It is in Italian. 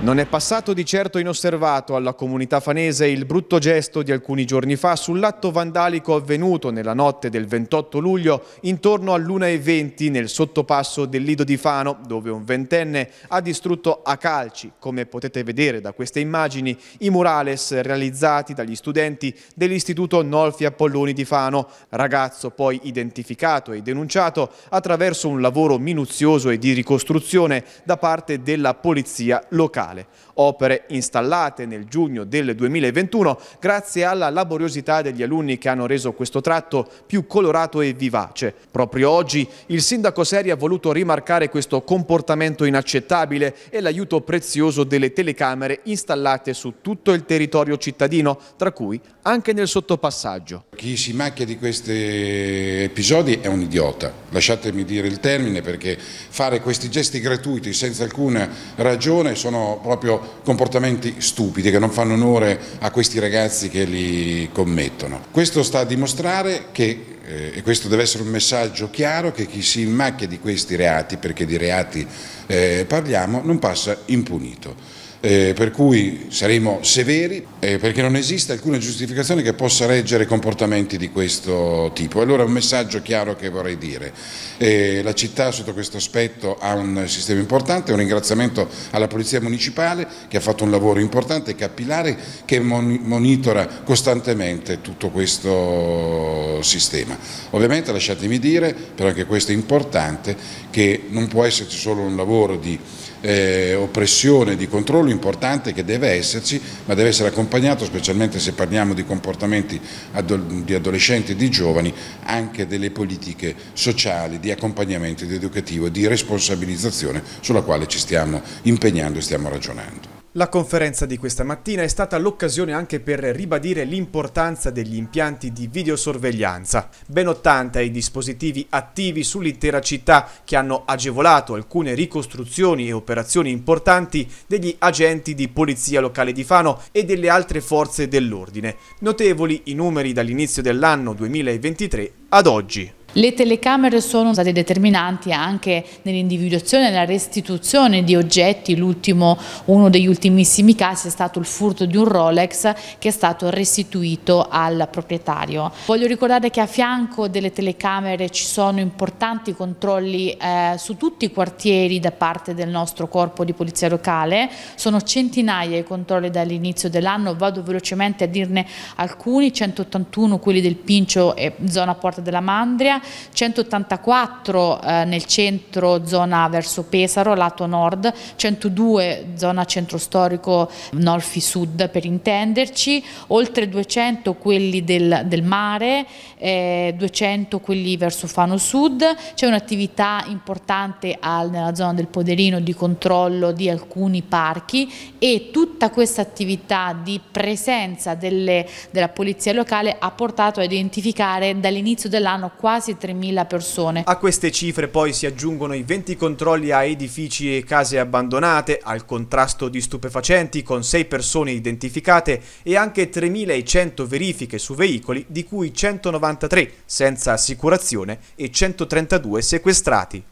Non è passato di certo inosservato alla comunità fanese il brutto gesto di alcuni giorni fa sull'atto vandalico avvenuto nella notte del 28 luglio intorno all'1.20 nel sottopasso del Lido di Fano, dove un ventenne ha distrutto a calci, come potete vedere da queste immagini, i murales realizzati dagli studenti dell'Istituto Nolfi Apolloni di Fano, ragazzo poi identificato e denunciato attraverso un lavoro minuzioso e di ricostruzione da parte della polizia locale ambientale, opere installate nel giugno del 2021 grazie alla laboriosità degli alunni che hanno reso questo tratto più colorato e vivace. Proprio oggi il sindaco Seri ha voluto rimarcare questo comportamento inaccettabile e l'aiuto prezioso delle telecamere installate su tutto il territorio cittadino, tra cui anche nel sottopassaggio. Chi si macchia di questi episodi è un idiota, lasciatemi dire il termine perché fare questi gesti gratuiti senza alcuna ragione sono proprio comportamenti stupidi che non fanno onore a questi ragazzi che li commettono. Questo sta a dimostrare che eh, e questo deve essere un messaggio chiaro che chi si immacchia di questi reati, perché di reati eh, parliamo, non passa impunito. Eh, per cui saremo severi eh, perché non esiste alcuna giustificazione che possa reggere comportamenti di questo tipo. Allora un messaggio chiaro che vorrei dire. Eh, la città sotto questo aspetto ha un sistema importante, un ringraziamento alla Polizia Municipale che ha fatto un lavoro importante, e capillare, che monitora costantemente tutto questo sistema. Ovviamente lasciatemi dire, però anche questo è importante, che non può esserci solo un lavoro di eh, oppressione, di controllo importante che deve esserci, ma deve essere accompagnato, specialmente se parliamo di comportamenti adol di adolescenti e di giovani, anche delle politiche sociali, di accompagnamento, di educativo, di responsabilizzazione sulla quale ci stiamo impegnando e stiamo ragionando. La conferenza di questa mattina è stata l'occasione anche per ribadire l'importanza degli impianti di videosorveglianza. Ben 80 i dispositivi attivi sull'intera città che hanno agevolato alcune ricostruzioni e operazioni importanti degli agenti di polizia locale di Fano e delle altre forze dell'ordine. Notevoli i numeri dall'inizio dell'anno 2023 ad oggi. Le telecamere sono state determinanti anche nell'individuazione e nella restituzione di oggetti, uno degli ultimissimi casi è stato il furto di un Rolex che è stato restituito al proprietario. Voglio ricordare che a fianco delle telecamere ci sono importanti controlli eh, su tutti i quartieri da parte del nostro corpo di polizia locale, sono centinaia i controlli dall'inizio dell'anno, vado velocemente a dirne alcuni, 181 quelli del Pincio e zona Porta della Mandria, 184 eh, nel centro zona verso Pesaro, lato nord, 102 zona centro storico Nolfi Sud per intenderci, oltre 200 quelli del, del mare, eh, 200 quelli verso Fano Sud, c'è un'attività importante al, nella zona del Poderino di controllo di alcuni parchi e tutta questa attività di presenza delle, della polizia locale ha portato a identificare dall'inizio dell'anno quasi quasi 3.000 persone. A queste cifre poi si aggiungono i 20 controlli a edifici e case abbandonate, al contrasto di stupefacenti con 6 persone identificate e anche 3.100 verifiche su veicoli di cui 193 senza assicurazione e 132 sequestrati.